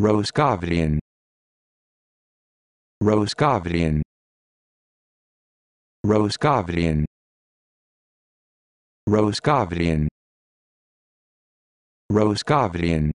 Roscovian Roscovian Roscovian Roscovian Roscovian